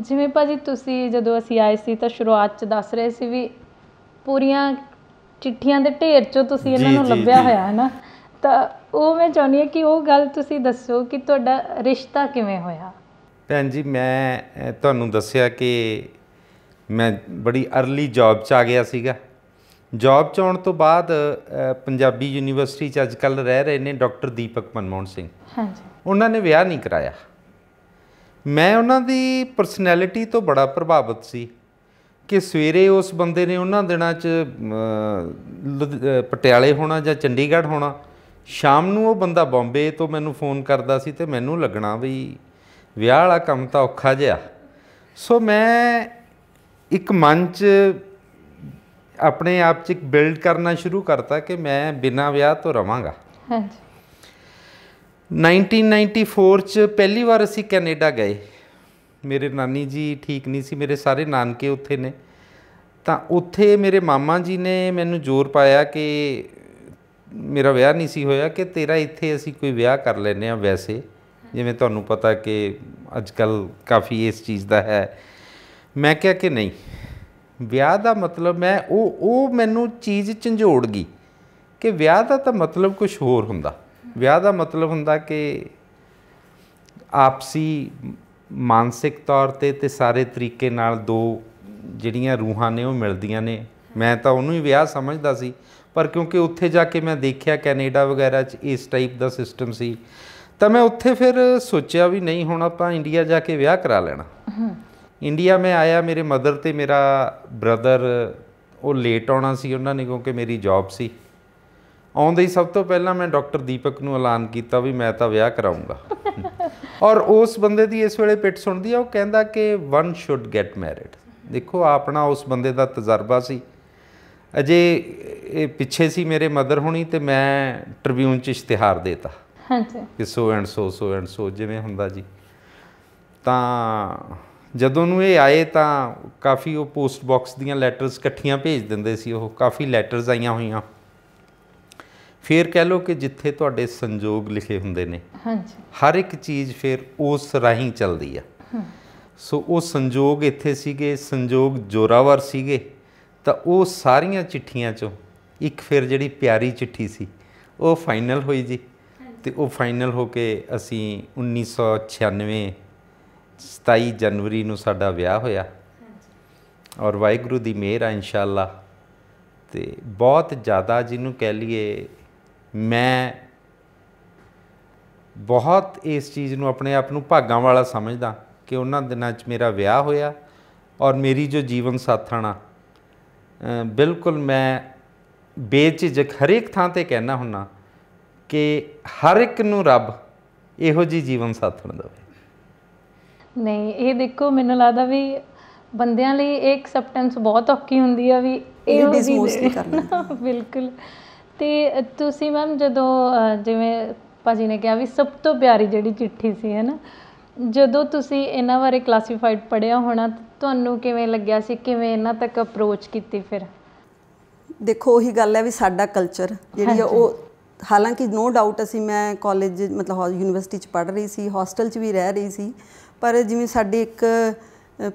ਜਿਵੇਂ ਭਾਜੀ ਤੁਸੀਂ ਜਦੋਂ ਅਸੀਂ ਆਏ ਸੀ ਤਾਂ ਸ਼ੁਰੂਆਤ 'ਚ ਦੱਸ ਰਹੇ ਸੀ ਵੀ ਪੂਰੀਆਂ ਚਿੱਠੀਆਂ ਦੇ ਢੇਰ 'ਚੋਂ ਤੁਸੀਂ ਇਹਨਾਂ ਨੂੰ ਲੱਭਿਆ ਹੋਇਆ ਹੈ ਨਾ ਤਾਂ ਉਹ ਮੈਂ ਚਾਹੁੰਦੀ ਹਾਂ ਕਿ ਉਹ ਗੱਲ ਤੁਸੀਂ ਦੱਸੋ ਕਿ ਤੁਹਾਡਾ ਰਿਸ਼ਤਾ ਕਿਵੇਂ ਹੋਇਆ ਭੈਣ ਜੀ ਮੈਂ ਤੁਹਾਨੂੰ ਦੱਸਿਆ ਕਿ ਮੈਂ ਬੜੀ अर्ਲੀ ਜੌਬ 'ਚ ਆ ਗਿਆ ਸੀਗਾ ਜੌਬ 'ਚ ਆਉਣ ਤੋਂ ਬਾਅਦ ਪੰਜਾਬੀ ਯੂਨੀਵਰਸਿਟੀ 'ਚ ਕੱਲ ਰਹਿ ਰਹੇ ਨੇ ਡਾਕਟਰ ਦੀਪਕ ਮਨਮੋਹਨ ਸਿੰਘ ਹਾਂਜੀ ਉਹਨਾਂ ਨੇ ਵਿਆਹ ਨਹੀਂ ਕਰਾਇਆ ਮੈਂ ਉਹਨਾਂ ਦੀ ਪਰਸਨੈਲਿਟੀ ਤੋਂ ਬੜਾ ਪ੍ਰਭਾਵਿਤ ਸੀ ਕਿ ਸਵੇਰੇ ਉਸ ਬੰਦੇ ਨੇ ਉਹਨਾਂ ਦਿਨਾਂ 'ਚ ਪਟਿਆਲੇ ਹੋਣਾ ਜਾਂ ਚੰਡੀਗੜ੍ਹ ਹੋਣਾ ਸ਼ਾਮ ਨੂੰ ਉਹ ਬੰਦਾ ਬੰਬੇ ਤੋਂ ਮੈਨੂੰ ਫੋਨ ਕਰਦਾ ਸੀ ਤੇ ਮੈਨੂੰ ਲੱਗਣਾ ਵੀ ਵਿਆਹ ਵਾਲਾ ਕੰਮ ਤਾਂ ਔਖਾ ਜਿਹਾ ਸੋ ਮੈਂ ਇੱਕ ਮਨ 'ਚ ਆਪਣੇ ਆਪ 'ਚ ਇੱਕ ਬਿਲਡ ਕਰਨਾ ਸ਼ੁਰੂ ਕਰਤਾ ਕਿ ਮੈਂ ਬਿਨਾਂ ਵਿਆਹ ਤੋਂ ਰਵਾਂਗਾ ਹਾਂਜੀ 1994 ਚ ਪਹਿਲੀ ਵਾਰ ਅਸੀਂ ਕੈਨੇਡਾ ਗਏ ਮੇਰੇ ਨਾਨੀ ਜੀ ਠੀਕ ਨਹੀਂ ਸੀ ਮੇਰੇ ਸਾਰੇ ਨਾਨਕੇ ਉੱਥੇ ਨੇ ਤਾਂ ਉੱਥੇ ਮੇਰੇ ਮਾਮਾ ਜੀ ਨੇ ਮੈਨੂੰ ਜ਼ੋਰ ਪਾਇਆ ਕਿ ਮੇਰਾ ਵਿਆਹ ਨਹੀਂ ਸੀ ਹੋਇਆ ਕਿ ਤੇਰਾ ਇੱਥੇ ਅਸੀਂ ਕੋਈ ਵਿਆਹ ਕਰ ਲੈਨੇ ਆ ਵੈਸੇ ਜਿਵੇਂ ਤੁਹਾਨੂੰ ਪਤਾ ਕਿ ਅੱਜ ਕੱਲ ਕਾਫੀ ਇਸ ਚੀਜ਼ ਦਾ ਹੈ ਮੈਂ ਕਿਹਾ ਕਿ ਨਹੀਂ ਵਿਆਹ ਦਾ ਮਤਲਬ ਮੈਂ ਉਹ ਉਹ ਮੈਨੂੰ ਚੀਜ਼ ਝੰਜੋੜ ਗਈ ਕਿ ਵਿਆਹ ਦਾ ਤਾਂ ਮਤਲਬ ਕੁਝ ਹੋਰ ਹੁੰਦਾ ਵਿਆਹ ਦਾ ਮਤਲਬ ਹੁੰਦਾ ਕਿ ਆਪਸੀ ਮਾਨਸਿਕ ਤੌਰ ਤੇ ਤੇ ਸਾਰੇ ਤਰੀਕੇ ਨਾਲ ਦੋ ਜਿਹੜੀਆਂ ਰੂਹਾਂ ਨੇ ਉਹ ਮਿਲਦੀਆਂ ਨੇ ਮੈਂ ਤਾਂ ਉਹਨੂੰ ਹੀ ਵਿਆਹ ਸਮਝਦਾ ਸੀ ਪਰ ਕਿਉਂਕਿ ਉੱਥੇ ਜਾ ਕੇ ਮੈਂ ਦੇਖਿਆ ਕੈਨੇਡਾ ਵਗੈਰਾ 'ਚ ਇਸ ਟਾਈਪ ਦਾ ਸਿਸਟਮ ਸੀ ਤਾਂ ਮੈਂ ਉੱਥੇ ਫਿਰ ਸੋਚਿਆ ਵੀ ਨਹੀਂ ਹੁਣ ਆਪਾਂ ਇੰਡੀਆ ਜਾ ਕੇ ਵਿਆਹ ਕਰਾ ਲੈਣਾ ਇੰਡੀਆ ਮੈਂ ਆਇਆ ਮੇਰੇ ਮਦਰ ਤੇ ਮੇਰਾ ਬ੍ਰਦਰ ਉਹ ਲੇਟ ਆਉਣਾ ਸੀ ਉਹਨਾਂ ਨੇ ਕਿਉਂਕਿ ਮੇਰੀ ਜੌਬ ਸੀ ਆਉਂਦੇ ਹੀ ਸਭ ਤੋਂ ਪਹਿਲਾਂ ਮੈਂ ਡਾਕਟਰ ਦੀਪਕ ਨੂੰ ਐਲਾਨ ਕੀਤਾ ਵੀ ਮੈਂ ਤਾਂ ਵਿਆਹ ਕਰਾਉਂਗਾ ਔਰ ਉਸ ਬੰਦੇ ਦੀ ਇਸ ਵੇਲੇ ਪਿੱਠ ਸੁਣਦੀ ਆ ਉਹ ਕਹਿੰਦਾ ਕਿ ਵਨ ਸ਼ੁੱਡ ਗੈਟ ਮੈਰਿਡ ਦੇਖੋ ਆਪਣਾ ਉਸ ਬੰਦੇ ਦਾ ਤਜਰਬਾ ਸੀ ਅਜੇ ਇਹ ਪਿੱਛੇ ਸੀ ਮੇਰੇ ਮਦਰ ਹੋਣੀ ਤੇ ਮੈਂ ਟ੍ਰਿਬਿਊਨ 'ਚ ਇਸ਼ਤਿਹਾਰ ਦੇਤਾ ਹਾਂਜੀ ਕਿ so and so so and so ਜਿਵੇਂ ਹੁੰਦਾ ਜੀ ਤਾਂ ਜਦੋਂ ਨੂੰ ਇਹ ਆਏ ਤਾਂ ਕਾਫੀ ਉਹ ਪੋਸਟ ਬਾਕਸ ਦੀਆਂ ਲੈਟਰਸ ਇਕੱਠੀਆਂ ਭੇਜ ਦਿੰਦੇ ਸੀ ਉਹ ਕਾਫੀ ਲੈਟਰਸ ਆਈਆਂ ਹੋਈਆਂ ਫਿਰ ਕਹਿ ਲੋ ਕਿ ਜਿੱਥੇ ਤੁਹਾਡੇ ਸੰਜੋਗ ਲਿਖੇ ਹੁੰਦੇ ਨੇ ਹਾਂਜੀ ਹਰ ਇੱਕ ਚੀਜ਼ ਫਿਰ ਉਸ ਰਾਹੀਂ ਚੱਲਦੀ ਆ ਸੋ ਉਹ ਸੰਜੋਗ ਇੱਥੇ ਸੀਗੇ ਸੰਜੋਗ ਜੋਰਾਵਰ ਸੀਗੇ ਤਾਂ ਉਹ ਸਾਰੀਆਂ ਚਿੱਠੀਆਂ ਚੋਂ ਇੱਕ ਫਿਰ ਜਿਹੜੀ ਪਿਆਰੀ ਚਿੱਠੀ ਸੀ ਉਹ ਫਾਈਨਲ ਹੋਈ ਜੀ ਤੇ ਉਹ ਫਾਈਨਲ ਹੋ ਕੇ ਅਸੀਂ 1996 27 ਜਨਵਰੀ ਨੂੰ ਸਾਡਾ ਵਿਆਹ ਹੋਇਆ ਔਰ ਵਾਹਿਗੁਰੂ ਦੀ ਮਿਹਰ ਆ ਇਨਸ਼ਾਅੱਲਾ ਤੇ ਬਹੁਤ ਜ਼ਿਆਦਾ ਜਿਹਨੂੰ ਕਹਿ ਲਈਏ ਮੈਂ ਬਹੁਤ ਇਸ ਚੀਜ਼ ਨੂੰ ਆਪਣੇ ਆਪ ਨੂੰ ਭਾਗਾਂ ਵਾਲਾ ਸਮਝਦਾ ਕਿ ਉਹਨਾਂ ਦਿਨਾਂ 'ਚ ਮੇਰਾ ਵਿਆਹ ਹੋਇਆ ਔਰ ਮੇਰੀ ਜੋ ਜੀਵਨ ਸਾਥਣਾ ਬਿਲਕੁਲ ਮੈਂ ਬੇਝਿਜਕ ਹਰੇਕ ਥਾਂ ਤੇ ਕਹਿਣਾ ਹੁੰਨਾ ਕਿ ਹਰ ਇੱਕ ਨੂੰ ਰੱਬ ਇਹੋ ਜੀ ਜੀਵਨ ਸਾਥਣ ਦੇਵੇ ਨਹੀਂ ਇਹ ਦੇਖੋ ਮੈਨੂੰ ਲੱਗਦਾ ਵੀ ਬੰਦਿਆਂ ਲਈ ਇੱਕ ਐਕਸੈਪਟੈਂਸ ਬਹੁਤ ਔਖੀ ਹੁੰਦੀ ਆ ਵੀ ਇਹ ਮਹਿਸੂਸ ਨਹੀਂ ਕਰਨਾ ਬਿਲਕੁਲ ਤੇ ਤੁਸੀਂ ਮੈਮ ਜਦੋਂ ਜਿਵੇਂ ਪਾਜੀ ਨੇ ਕਿਹਾ ਵੀ ਸਭ ਤੋਂ ਪਿਆਰੀ ਜਿਹੜੀ ਚਿੱਠੀ ਸੀ ਹੈ ਨਾ ਜਦੋਂ ਤੁਸੀਂ ਇਹਨਾਂ ਬਾਰੇ ਕਲਾਸੀਫਾਈਡ ਪੜਿਆ ਹੋਣਾ ਤੁਹਾਨੂੰ ਕਿਵੇਂ ਲੱਗਿਆ ਸੀ ਕਿਵੇਂ ਇਹਨਾਂ ਤੱਕ ਅਪਰੋਚ ਕੀਤੀ ਫਿਰ ਦੇਖੋ ਉਹੀ ਗੱਲ ਹੈ ਵੀ ਸਾਡਾ ਕਲਚਰ ਜਿਹੜੀ ਹੈ ਉਹ ਹਾਲਾਂਕਿ ਨੋ ਡਾਊਟ ਅਸੀਂ ਮੈਂ ਕਾਲਜ ਮਤਲਬ ਯੂਨੀਵਰਸਿਟੀ ਚ ਪੜ ਰਹੀ ਸੀ ਹੋਸਟਲ ਚ ਵੀ ਰਹਿ ਰਹੀ ਸੀ ਪਰ ਜਿਵੇਂ ਸਾਡੇ ਇੱਕ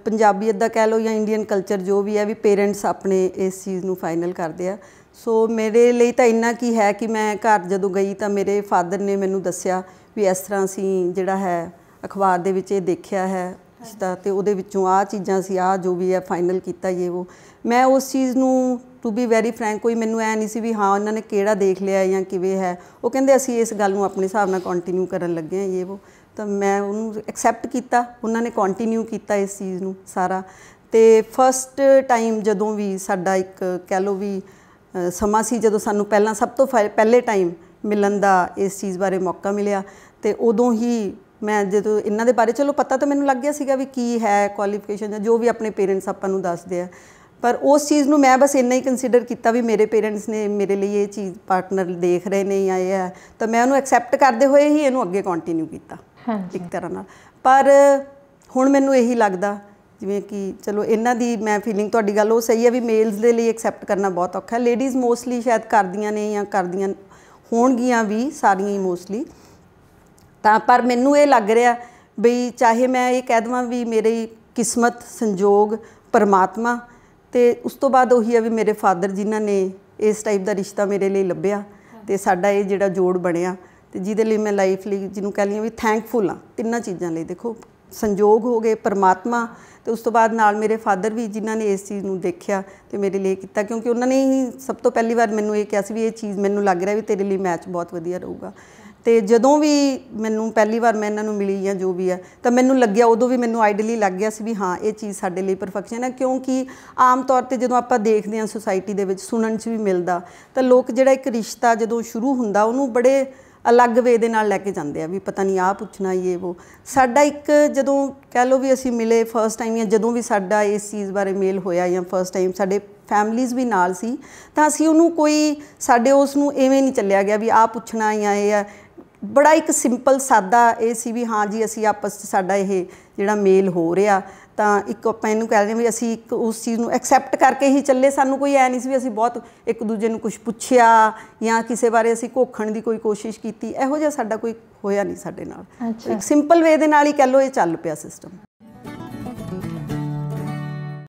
ਪੰਜਾਬੀਅਤ ਦਾ ਕਹਿ ਲਓ ਜਾਂ ਇੰਡੀਅਨ ਕਲਚਰ ਜੋ ਵੀ ਹੈ ਵੀ ਪੇਰੈਂਟਸ ਆਪਣੇ ਇਸ ਚੀਜ਼ ਨੂੰ ਫਾਈਨਲ ਕਰਦੇ ਆ ਸੋ ਮੇਰੇ ਲਈ ਤਾਂ ਇੰਨਾ ਕੀ ਹੈ ਕਿ ਮੈਂ ਘਰ ਜਦੋਂ ਗਈ ਤਾਂ ਮੇਰੇ ਫਾਦਰ ਨੇ ਮੈਨੂੰ ਦੱਸਿਆ ਵੀ ਇਸ ਤਰ੍ਹਾਂ ਅਸੀਂ ਜਿਹੜਾ ਹੈ ਅਖਬਾਰ ਦੇ ਵਿੱਚ ਇਹ ਦੇਖਿਆ ਹੈ ਤਾਂ ਤੇ ਉਹਦੇ ਵਿੱਚੋਂ ਆ ਚੀਜ਼ਾਂ ਸੀ ਆ ਜੋ ਵੀ ਹੈ ਫਾਈਨਲ ਕੀਤਾ ਇਹ ਉਹ ਮੈਂ ਉਸ ਚੀਜ਼ ਨੂੰ ਟੂ ਬੀ ਵੈਰੀ ਫ੍ਰੈਂਕ ਕੋਈ ਮੈਨੂੰ ਐ ਨਹੀਂ ਸੀ ਵੀ ਹਾਂ ਉਹਨਾਂ ਨੇ ਕਿਹੜਾ ਦੇਖ ਲਿਆ ਜਾਂ ਕਿਵੇਂ ਹੈ ਉਹ ਕਹਿੰਦੇ ਅਸੀਂ ਇਸ ਗੱਲ ਨੂੰ ਆਪਣੇ ਹਿਸਾਬ ਨਾਲ ਕੰਟੀਨਿਊ ਕਰਨ ਲੱਗੇ ਆ ਇਹ ਉਹ ਤਾਂ ਮੈਂ ਉਹਨੂੰ ਐਕਸੈਪਟ ਕੀਤਾ ਉਹਨਾਂ ਨੇ ਕੰਟੀਨਿਊ ਕੀਤਾ ਇਸ ਚੀਜ਼ ਨੂੰ ਸਾਰਾ ਤੇ ਫਸਟ ਟਾਈਮ ਜਦੋਂ ਵੀ ਸਾਡਾ ਇੱਕ ਕਹਿ ਲੋ ਵੀ ਸਮਾਂ ਸੀ ਜਦੋਂ ਸਾਨੂੰ ਪਹਿਲਾਂ ਸਭ ਤੋਂ ਪਹਿਲੇ ਟਾਈਮ ਮਿਲਣ ਦਾ ਇਸ ਚੀਜ਼ ਬਾਰੇ ਮੌਕਾ ਮਿਲਿਆ ਤੇ ਉਦੋਂ ਹੀ ਮੈਂ ਜਦੋਂ ਇਹਨਾਂ ਦੇ ਬਾਰੇ ਚਲੋ ਪਤਾ ਤਾਂ ਮੈਨੂੰ ਲੱਗ ਗਿਆ ਸੀਗਾ ਵੀ ਕੀ ਹੈ ਕੁਆਲੀਫਿਕੇਸ਼ਨ ਜਾਂ ਜੋ ਵੀ ਆਪਣੇ ਪੇਰੈਂਟਸ ਆਪਾਂ ਨੂੰ ਦੱਸਦੇ ਆ ਪਰ ਉਸ ਚੀਜ਼ ਨੂੰ ਮੈਂ ਬਸ ਇੰਨਾ ਹੀ ਕੰਸੀਡਰ ਕੀਤਾ ਵੀ ਮੇਰੇ ਪੇਰੈਂਟਸ ਨੇ ਮੇਰੇ ਲਈ ਇਹ ਚੀਜ਼ ਪਾਰਟਨਰ ਦੇਖ ਰਹੇ ਨੇ ਜਾਂ ਇਹ ਹੈ ਤਾਂ ਮੈਂ ਉਹਨੂੰ ਐਕਸੈਪਟ ਕਰਦੇ ਹੋਏ ਹੀ ਇਹਨੂੰ ਅੱਗੇ ਕੰਟੀਨਿਊ ਕੀਤਾ ਇੱਕ ਤਰ੍ਹਾਂ ਨਾਲ ਪਰ ਹੁਣ ਮੈਨੂੰ ਇਹੀ ਲੱਗਦਾ ਜਿਵੇਂ ਕਿ ਚਲੋ ਇਹਨਾਂ ਦੀ ਮੈਂ ਫੀਲਿੰਗ ਤੁਹਾਡੀ ਗੱਲ ਉਹ ਸਹੀ ਹੈ ਵੀ ਮੇਲਸ ਦੇ ਲਈ ਐਕਸੈਪਟ ਕਰਨਾ ਬਹੁਤ ਔਖਾ ਹੈ ਲੇਡੀਜ਼ ਮੋਸਟਲੀ ਸ਼ਾਇਦ ਕਰਦੀਆਂ ਨੇ ਜਾਂ ਕਰਦੀਆਂ ਹੋਣਗੀਆਂ ਵੀ ਸਾਰੀਆਂ ਹੀ ਮੋਸਟਲੀ ਤਾਂ ਪਰ ਮੈਨੂੰ ਇਹ ਲੱਗ ਰਿਹਾ ਵੀ ਚਾਹੇ ਮੈਂ ਇਹ ਕਹਿ ਦਵਾਂ ਵੀ ਮੇਰੀ ਕਿਸਮਤ ਸੰਜੋਗ ਪਰਮਾਤਮਾ ਤੇ ਉਸ ਤੋਂ ਬਾਅਦ ਉਹੀ ਹੈ ਵੀ ਮੇਰੇ ਫਾਦਰ ਜਿਨ੍ਹਾਂ ਨੇ ਇਸ ਟਾਈਪ ਦਾ ਰਿਸ਼ਤਾ ਮੇਰੇ ਲਈ ਲੱਭਿਆ ਤੇ ਸਾਡਾ ਇਹ ਜਿਹੜਾ ਜੋੜ ਬਣਿਆ ਤੇ ਜਿਹਦੇ ਲਈ ਮੈਂ ਲਾਈਫ ਲਈ ਜਿਹਨੂੰ ਕਹ ਲਈਏ ਵੀ ਥੈਂਕਫੁਲ ਆ ਤਿੰਨਾਂ ਚੀਜ਼ਾਂ ਲਈ ਦੇਖੋ ਸੰਯੋਗ ਹੋ ਗਏ ਪਰਮਾਤਮਾ ਤੇ ਉਸ ਤੋਂ ਬਾਅਦ ਨਾਲ ਮੇਰੇ ਫਾਦਰ ਵੀ ਜਿਨ੍ਹਾਂ ਨੇ ਇਸ ਚੀਜ਼ ਨੂੰ ਦੇਖਿਆ ਤੇ ਮੇਰੇ ਲਈ ਕੀਤਾ ਕਿਉਂਕਿ ਉਹਨਾਂ ਨੇ ਹੀ ਸਭ ਤੋਂ ਪਹਿਲੀ ਵਾਰ ਮੈਨੂੰ ਇਹ ਕਿਹਾ ਸੀ ਵੀ ਇਹ ਚੀਜ਼ ਮੈਨੂੰ ਲੱਗ ਰਿਹਾ ਵੀ ਤੇਰੇ ਲਈ ਮੈਚ ਬਹੁਤ ਵਧੀਆ ਰਹੂਗਾ ਤੇ ਜਦੋਂ ਵੀ ਮੈਨੂੰ ਪਹਿਲੀ ਵਾਰ ਮੈਂ ਇਹਨਾਂ ਨੂੰ ਮਿਲੀ ਜਾਂ ਜੋ ਵੀ ਹੈ ਤਾਂ ਮੈਨੂੰ ਲੱਗਿਆ ਉਦੋਂ ਵੀ ਮੈਨੂੰ ਆਈਡਲੀ ਲੱਗ ਗਿਆ ਸੀ ਵੀ ਹਾਂ ਇਹ ਚੀਜ਼ ਸਾਡੇ ਲਈ ਪਰਫੈਕਸ਼ਨ ਹੈ ਕਿਉਂਕਿ ਆਮ ਤੌਰ ਤੇ ਜਦੋਂ ਆਪਾਂ ਦੇਖਦੇ ਹਾਂ ਸੋਸਾਇਟੀ ਦੇ ਵਿੱਚ ਸੁਣਨ 'ਚ ਵੀ ਮਿਲਦਾ ਤਾਂ ਲੋਕ ਜਿਹੜਾ ਇੱਕ ਰਿਸ਼ਤਾ ਜਦੋਂ ਸ਼ੁਰੂ ਹੁੰਦਾ ਉਹਨੂੰ ਬੜੇ ਅਲੱਗ ਵੇ ਦੇ ਨਾਲ ਲੈ ਕੇ ਜਾਂਦੇ ਆ ਵੀ ਪਤਾ ਨਹੀਂ ਆ ਪੁੱਛਣਾ ਇਹ ਉਹ ਸਾਡਾ ਇੱਕ ਜਦੋਂ ਕਹਿ ਲਓ ਵੀ ਅਸੀਂ ਮਿਲੇ ਫਰਸਟ ਟਾਈਮ ਜਾਂ ਜਦੋਂ ਵੀ ਸਾਡਾ ਇਸ ਚੀਜ਼ ਬਾਰੇ ਮੇਲ ਹੋਇਆ ਜਾਂ ਫਰਸਟ ਟਾਈਮ ਸਾਡੇ ਫੈਮਲੀਆਂ ਵੀ ਨਾਲ ਸੀ ਤਾਂ ਅਸੀਂ ਉਹਨੂੰ ਕੋਈ ਸਾਡੇ ਉਸ ਨੂੰ ਐਵੇਂ ਨਹੀਂ ਚੱਲਿਆ ਗਿਆ ਵੀ ਆ ਪੁੱਛਣਾ ਜਾਂ ਇਹ ਆ ਬੜਾ ਇੱਕ ਸਿੰਪਲ ਸਾਦਾ ਇਹ ਸੀ ਵੀ ਹਾਂ ਜੀ ਅਸੀਂ ਆਪਸ ਵਿੱਚ ਸਾਡਾ ਇਹ ਜਿਹੜਾ ਮੇਲ ਹੋ ਰਿਹਾ ਤਾਂ ਇੱਕ ਆਪਾਂ ਇਹਨੂੰ ਕਹਿ ਰਹੇ ਵੀ ਅਸੀਂ ਇੱਕ ਉਸ ਚੀਜ਼ ਨੂੰ ਐਕਸੈਪਟ ਕਰਕੇ ਹੀ ਚੱਲੇ ਸਾਨੂੰ ਕੋਈ ਐ ਨਹੀਂ ਸੀ ਵੀ ਅਸੀਂ ਬਹੁਤ ਇੱਕ ਦੂਜੇ ਨੂੰ ਕੁਝ ਪੁੱਛਿਆ ਜਾਂ ਕਿਸੇ ਬਾਰੇ ਅਸੀਂ ਕੋਖਣ ਦੀ ਕੋਈ ਕੋਸ਼ਿਸ਼ ਕੀਤੀ ਇਹੋ ਜਿਹਾ ਸਾਡਾ ਕੋਈ ਹੋਇਆ ਨਹੀਂ ਸਾਡੇ ਨਾਲ ਇੱਕ ਸਿੰਪਲ ਵੇ ਦੇ ਨਾਲ ਹੀ ਕਹਿ ਲੋ ਇਹ ਚੱਲ ਪਿਆ ਸਿਸਟਮ